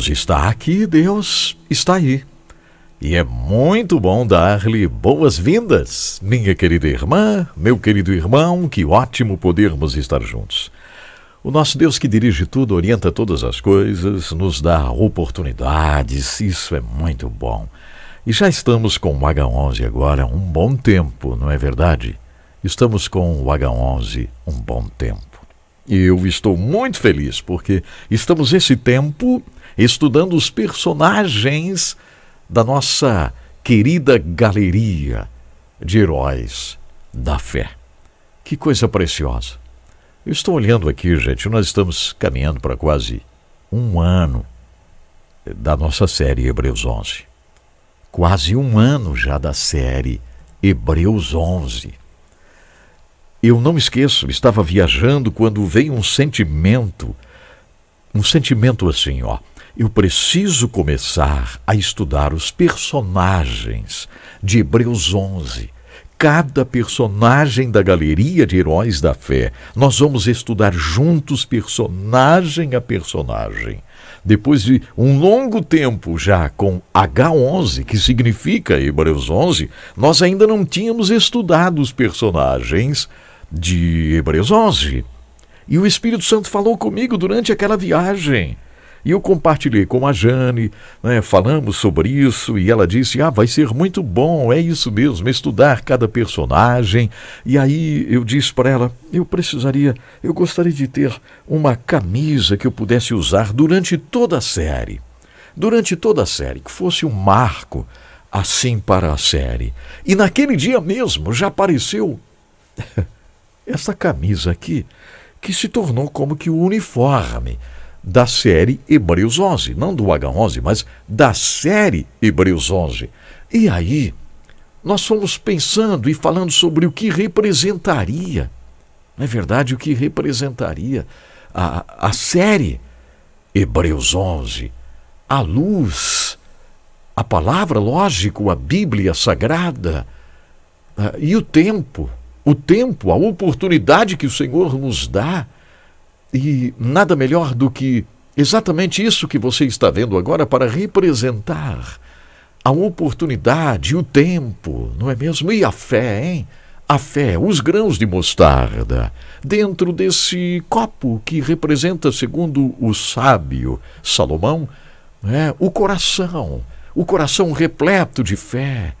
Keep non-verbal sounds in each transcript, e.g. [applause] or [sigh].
Deus está aqui, Deus está aí. E é muito bom dar-lhe boas-vindas, minha querida irmã, meu querido irmão, que ótimo podermos estar juntos. O nosso Deus que dirige tudo, orienta todas as coisas, nos dá oportunidades, isso é muito bom. E já estamos com o H11 agora um bom tempo, não é verdade? Estamos com o H11 um bom tempo. E eu estou muito feliz porque estamos esse tempo estudando os personagens da nossa querida galeria de heróis da fé. Que coisa preciosa! Eu estou olhando aqui, gente, nós estamos caminhando para quase um ano da nossa série Hebreus 11. Quase um ano já da série Hebreus 11. Eu não me esqueço, estava viajando quando veio um sentimento, um sentimento assim, ó eu preciso começar a estudar os personagens de Hebreus 11. Cada personagem da galeria de heróis da fé, nós vamos estudar juntos, personagem a personagem. Depois de um longo tempo já com H11, que significa Hebreus 11, nós ainda não tínhamos estudado os personagens de Hebreus 11. E o Espírito Santo falou comigo durante aquela viagem. E eu compartilhei com a Jane, né, falamos sobre isso e ela disse: Ah, vai ser muito bom, é isso mesmo, estudar cada personagem. E aí eu disse para ela: Eu precisaria, eu gostaria de ter uma camisa que eu pudesse usar durante toda a série. Durante toda a série, que fosse um marco assim para a série. E naquele dia mesmo já apareceu [laughs] essa camisa aqui, que se tornou como que o um uniforme da série Hebreus 11, não do H11, mas da série Hebreus 11. E aí, nós fomos pensando e falando sobre o que representaria, não é verdade, o que representaria a, a série Hebreus 11, a luz, a palavra, lógico, a Bíblia Sagrada ah, e o tempo, o tempo, a oportunidade que o Senhor nos dá e nada melhor do que exatamente isso que você está vendo agora para representar a oportunidade, o tempo, não é mesmo? E a fé, hein? A fé, os grãos de mostarda, dentro desse copo que representa, segundo o sábio Salomão, né, o coração, o coração repleto de fé,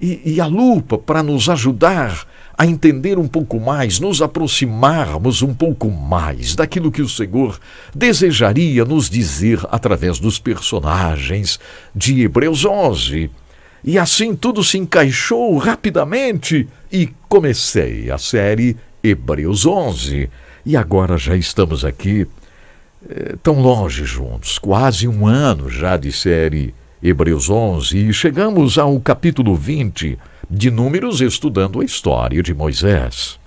e, e a lupa para nos ajudar a entender um pouco mais, nos aproximarmos um pouco mais daquilo que o Senhor desejaria nos dizer através dos personagens de Hebreus 11. E assim tudo se encaixou rapidamente e comecei a série Hebreus 11. E agora já estamos aqui é, tão longe juntos, quase um ano já de série Hebreus 11, e chegamos ao capítulo 20 de números estudando a história de Moisés.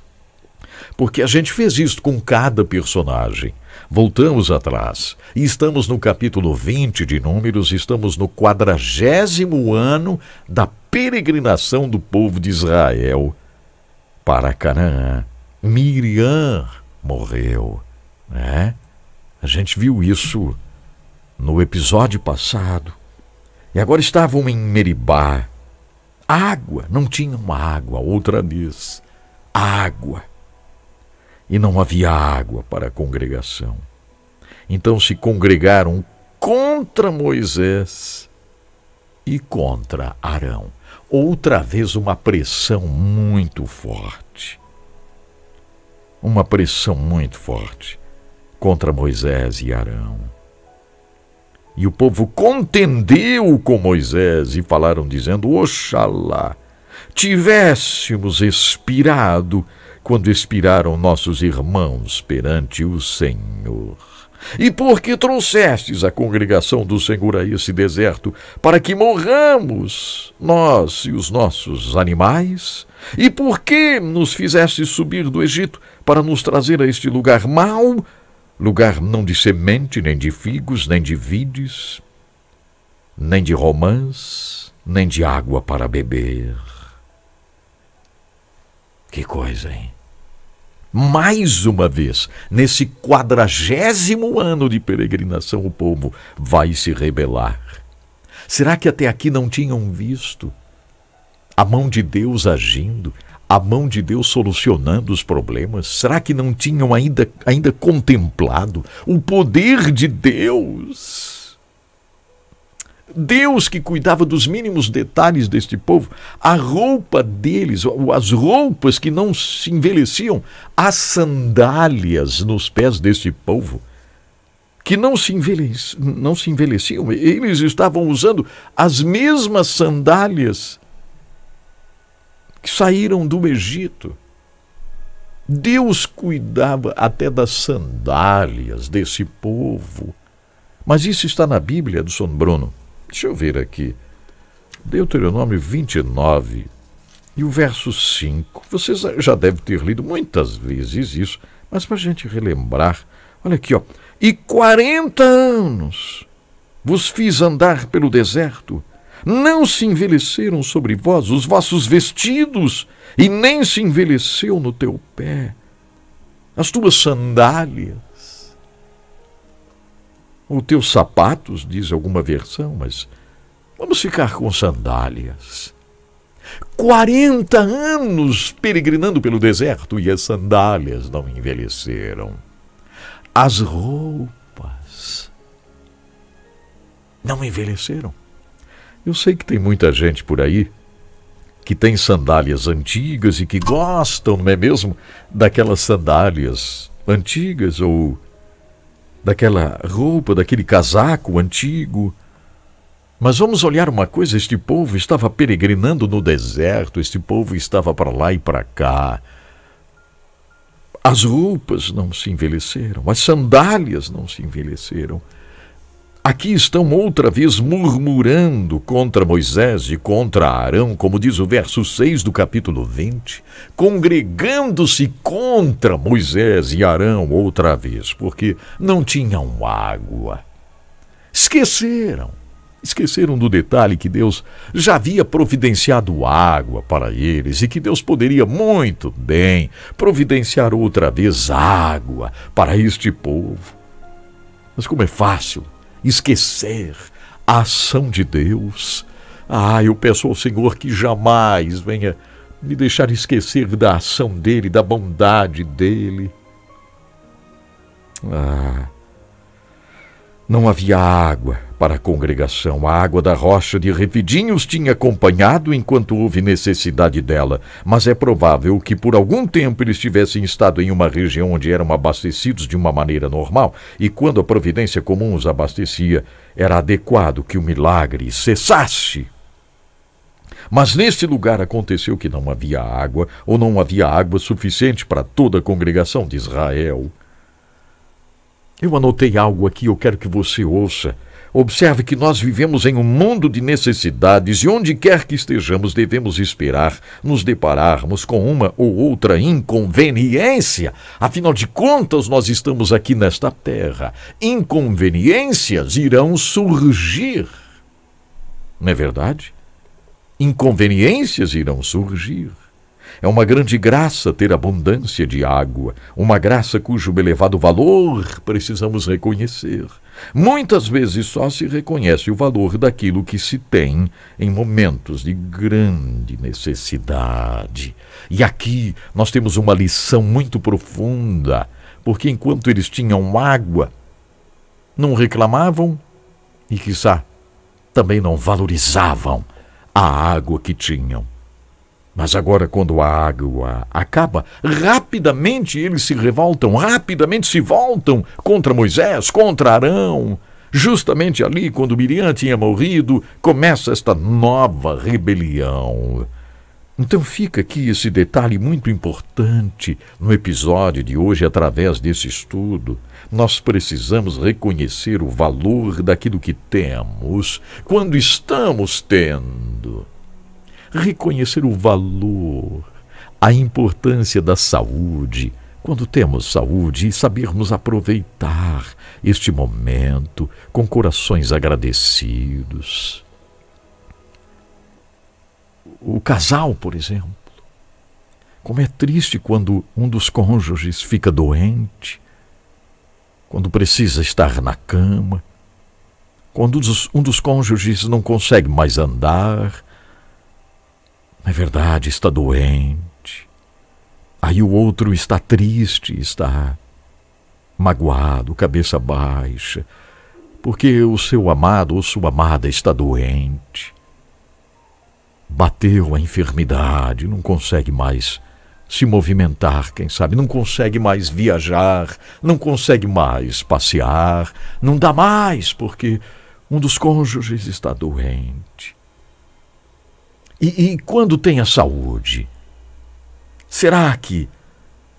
Porque a gente fez isso com cada personagem. Voltamos atrás e estamos no capítulo 20 de Números, estamos no quadragésimo ano da peregrinação do povo de Israel para Canaã. Miriam morreu, né? A gente viu isso no episódio passado. E agora estavam em Meribá, Água, não tinha uma água. Outra diz: água. E não havia água para a congregação. Então se congregaram contra Moisés e contra Arão. Outra vez uma pressão muito forte. Uma pressão muito forte contra Moisés e Arão. E o povo contendeu com Moisés e falaram, dizendo: Oxalá tivéssemos expirado quando expiraram nossos irmãos perante o Senhor. E por que trouxestes a congregação do Senhor a esse deserto, para que morramos, nós e os nossos animais? E por que nos fizeste subir do Egito para nos trazer a este lugar mau, lugar não de semente, nem de figos, nem de vides, nem de romãs, nem de água para beber. Que coisa, hein? Mais uma vez, nesse quadragésimo ano de peregrinação, o povo vai se rebelar. Será que até aqui não tinham visto a mão de Deus agindo? a mão de Deus solucionando os problemas? Será que não tinham ainda, ainda contemplado o poder de Deus? Deus que cuidava dos mínimos detalhes deste povo, a roupa deles, as roupas que não se envelheciam, as sandálias nos pés deste povo, que não se, envelheciam, não se envelheciam, eles estavam usando as mesmas sandálias que saíram do Egito. Deus cuidava até das sandálias desse povo. Mas isso está na Bíblia do São Bruno. Deixa eu ver aqui. Deuteronômio 29 e o verso 5. Vocês já devem ter lido muitas vezes isso, mas para a gente relembrar, olha aqui, ó. E 40 anos vos fiz andar pelo deserto não se envelheceram sobre vós os vossos vestidos, e nem se envelheceu no teu pé as tuas sandálias, ou teus sapatos, diz alguma versão, mas vamos ficar com sandálias. 40 anos peregrinando pelo deserto e as sandálias não envelheceram. As roupas não envelheceram. Eu sei que tem muita gente por aí que tem sandálias antigas e que gostam, não é mesmo, daquelas sandálias antigas ou daquela roupa, daquele casaco antigo. Mas vamos olhar uma coisa: este povo estava peregrinando no deserto, este povo estava para lá e para cá. As roupas não se envelheceram, as sandálias não se envelheceram. Aqui estão outra vez murmurando contra Moisés e contra Arão, como diz o verso 6 do capítulo 20, congregando-se contra Moisés e Arão outra vez, porque não tinham água. Esqueceram, esqueceram do detalhe que Deus já havia providenciado água para eles e que Deus poderia muito bem providenciar outra vez água para este povo. Mas como é fácil esquecer a ação de Deus. Ah, eu peço ao Senhor que jamais venha me deixar esquecer da ação dele, da bondade dele. Ah, não havia água para a congregação. A água da rocha de Refidinhos tinha acompanhado enquanto houve necessidade dela, mas é provável que por algum tempo eles tivessem estado em uma região onde eram abastecidos de uma maneira normal, e quando a providência comum os abastecia, era adequado que o milagre cessasse. Mas neste lugar aconteceu que não havia água, ou não havia água suficiente para toda a congregação de Israel. Eu anotei algo aqui, eu quero que você ouça. Observe que nós vivemos em um mundo de necessidades e onde quer que estejamos devemos esperar nos depararmos com uma ou outra inconveniência. Afinal de contas, nós estamos aqui nesta terra. Inconveniências irão surgir. Não é verdade? Inconveniências irão surgir. É uma grande graça ter abundância de água, uma graça cujo elevado valor precisamos reconhecer. Muitas vezes só se reconhece o valor daquilo que se tem em momentos de grande necessidade. E aqui nós temos uma lição muito profunda, porque enquanto eles tinham água, não reclamavam e, quizá, também não valorizavam a água que tinham. Mas agora, quando a água acaba, rapidamente eles se revoltam, rapidamente se voltam contra Moisés, contra Arão. Justamente ali, quando Miriam tinha morrido, começa esta nova rebelião. Então fica aqui esse detalhe muito importante no episódio de hoje, através desse estudo. Nós precisamos reconhecer o valor daquilo que temos quando estamos tendo reconhecer o valor, a importância da saúde, quando temos saúde e sabermos aproveitar este momento com corações agradecidos. O casal, por exemplo. Como é triste quando um dos cônjuges fica doente, quando precisa estar na cama, quando um dos cônjuges não consegue mais andar, é verdade, está doente. Aí o outro está triste, está magoado, cabeça baixa, porque o seu amado ou sua amada está doente. Bateu a enfermidade, não consegue mais se movimentar, quem sabe, não consegue mais viajar, não consegue mais passear, não dá mais porque um dos cônjuges está doente. E, e quando tem a saúde? Será que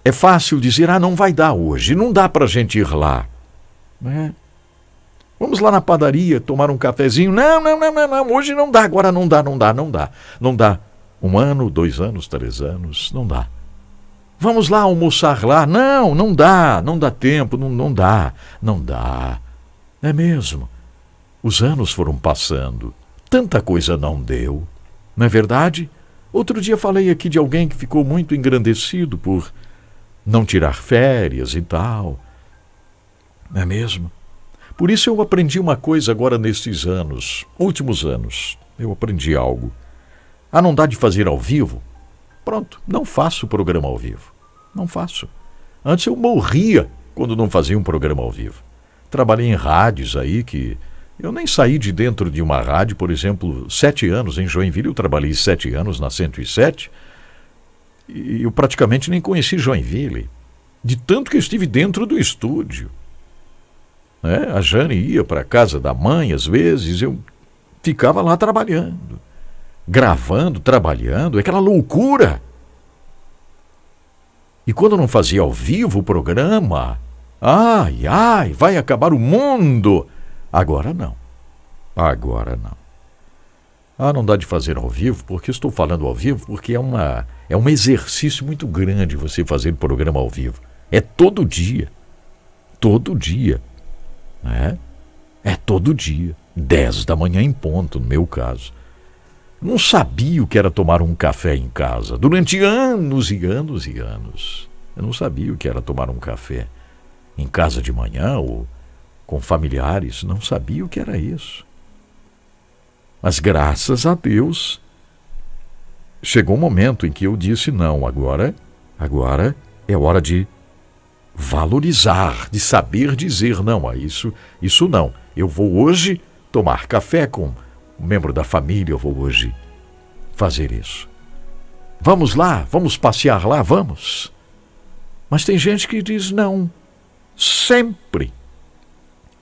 é fácil dizer, ah, não vai dar hoje, não dá para a gente ir lá? Né? Vamos lá na padaria tomar um cafezinho? Não, não, não, não, não, hoje não dá, agora não dá, não dá, não dá. Não dá. Um ano, dois anos, três anos, não dá. Vamos lá almoçar lá? Não, não dá, não dá tempo, não, não dá, não dá. É mesmo. Os anos foram passando, tanta coisa não deu. Não é verdade? Outro dia falei aqui de alguém que ficou muito engrandecido por não tirar férias e tal. Não é mesmo? Por isso eu aprendi uma coisa agora nesses anos, últimos anos. Eu aprendi algo. Ah, não dá de fazer ao vivo? Pronto, não faço programa ao vivo. Não faço. Antes eu morria quando não fazia um programa ao vivo. Trabalhei em rádios aí que eu nem saí de dentro de uma rádio, por exemplo, sete anos em Joinville, eu trabalhei sete anos na 107, e eu praticamente nem conheci Joinville, de tanto que eu estive dentro do estúdio. Né? A Jane ia para a casa da mãe, às vezes, eu ficava lá trabalhando, gravando, trabalhando, aquela loucura. E quando não fazia ao vivo o programa, ai, ai, vai acabar o mundo! Agora não. Agora não. Ah, não dá de fazer ao vivo, porque estou falando ao vivo, porque é, uma, é um exercício muito grande você fazer programa ao vivo. É todo dia. Todo dia. Né? É todo dia. dez da manhã em ponto, no meu caso. Não sabia o que era tomar um café em casa. Durante anos e anos e anos. Eu não sabia o que era tomar um café em casa de manhã ou com familiares, não sabia o que era isso. Mas graças a Deus, chegou um momento em que eu disse: não, agora, agora é hora de valorizar, de saber dizer não a isso, isso não. Eu vou hoje tomar café com um membro da família, eu vou hoje fazer isso. Vamos lá, vamos passear lá, vamos. Mas tem gente que diz não, sempre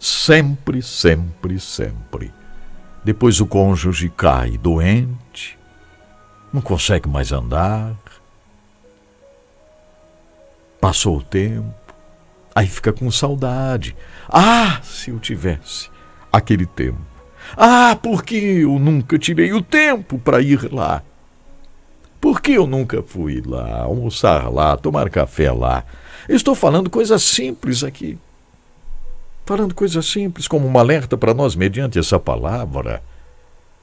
sempre, sempre, sempre. Depois o cônjuge cai doente, não consegue mais andar, passou o tempo, aí fica com saudade. Ah, se eu tivesse aquele tempo. Ah, porque eu nunca tirei o tempo para ir lá. Por que eu nunca fui lá, almoçar lá, tomar café lá? estou falando coisas simples aqui falando coisas simples, como um alerta para nós mediante essa palavra.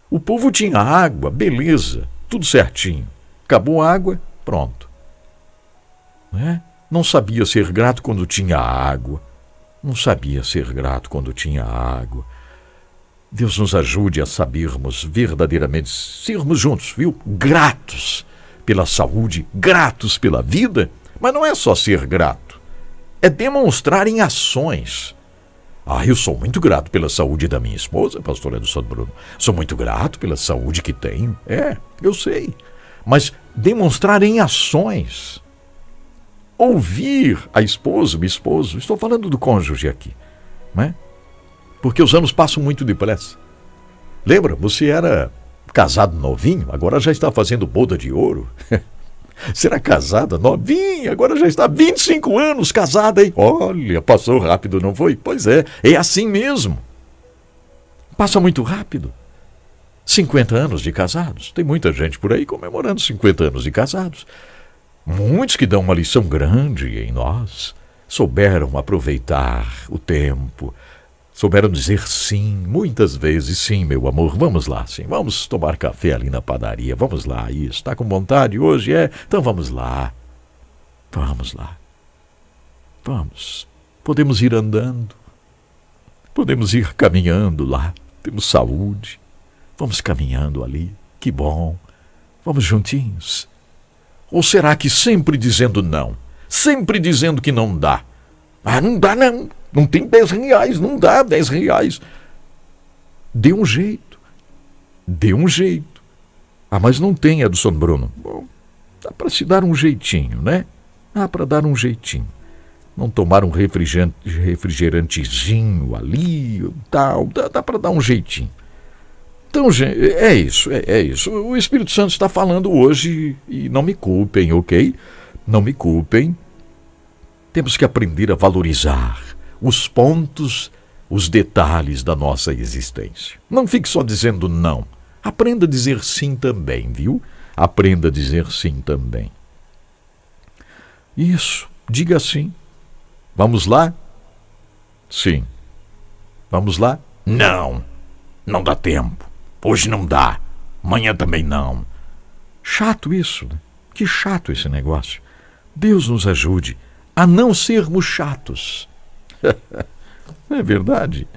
O povo tinha água, beleza, tudo certinho. Acabou a água, pronto. Né? Não sabia ser grato quando tinha água. Não sabia ser grato quando tinha água. Deus nos ajude a sabermos verdadeiramente, sermos juntos, viu? Gratos pela saúde, gratos pela vida. Mas não é só ser grato, é demonstrar em ações ah, eu sou muito grato pela saúde da minha esposa, pastora do Santo Bruno. Sou muito grato pela saúde que tenho. É, eu sei. Mas demonstrar em ações. Ouvir a esposa, o esposo. Estou falando do cônjuge aqui. Né? Porque os anos passam muito depressa. Lembra? Você era casado novinho, agora já está fazendo boda de ouro. [laughs] Será casada, novinha, agora já está há 25 anos casada, hein? Olha, passou rápido, não foi? Pois é, é assim mesmo. Passa muito rápido. 50 anos de casados. Tem muita gente por aí comemorando 50 anos de casados. Muitos que dão uma lição grande em nós. Souberam aproveitar o tempo, Souberam dizer sim, muitas vezes, sim, meu amor, vamos lá, sim, vamos tomar café ali na padaria, vamos lá, isso, está com vontade hoje, é? Então vamos lá, vamos lá, vamos, podemos ir andando, podemos ir caminhando lá, temos saúde, vamos caminhando ali, que bom, vamos juntinhos. Ou será que sempre dizendo não, sempre dizendo que não dá? Ah, não dá não, não tem 10 reais, não dá 10 reais. Dê um jeito. Dê um jeito. Ah, mas não tem, Edson Bruno. Bom, dá para se dar um jeitinho, né? Dá para dar um jeitinho. Não tomar um refrigerantezinho ali, tal. Dá, dá para dar um jeitinho. Então, gente, é isso, é, é isso. O Espírito Santo está falando hoje e não me culpem, ok? Não me culpem. Temos que aprender a valorizar os pontos, os detalhes da nossa existência. Não fique só dizendo não. Aprenda a dizer sim também, viu? Aprenda a dizer sim também. Isso, diga sim. Vamos lá? Sim. Vamos lá? Não. Não dá tempo. Hoje não dá. Amanhã também não. Chato isso. Né? Que chato esse negócio. Deus nos ajude a não sermos chatos. [laughs] é verdade?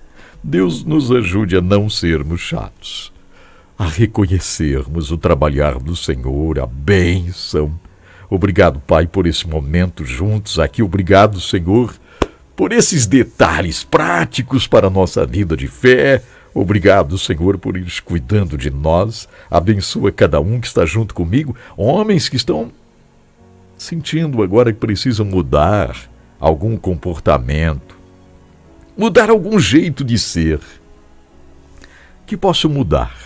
Deus nos ajude a não sermos chatos, a reconhecermos o trabalhar do Senhor, a bênção. Obrigado, Pai, por esse momento juntos aqui. Obrigado, Senhor, por esses detalhes práticos para a nossa vida de fé. Obrigado, Senhor, por ir cuidando de nós. Abençoa cada um que está junto comigo, homens que estão sentindo agora que precisam mudar algum comportamento, mudar algum jeito de ser, que posso mudar.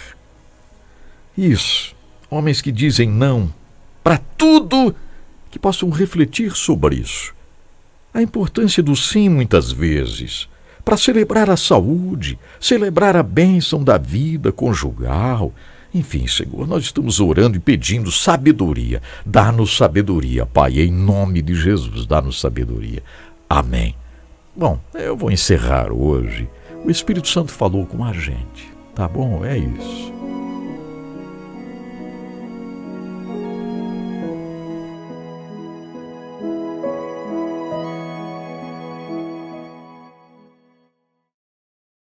Isso, homens que dizem não para tudo, que possam refletir sobre isso. A importância do sim, muitas vezes, para celebrar a saúde, celebrar a bênção da vida conjugal, enfim, Senhor, nós estamos orando e pedindo sabedoria. Dá-nos sabedoria, Pai, em nome de Jesus, dá-nos sabedoria. Amém. Bom, eu vou encerrar hoje. O Espírito Santo falou com a gente, tá bom? É isso.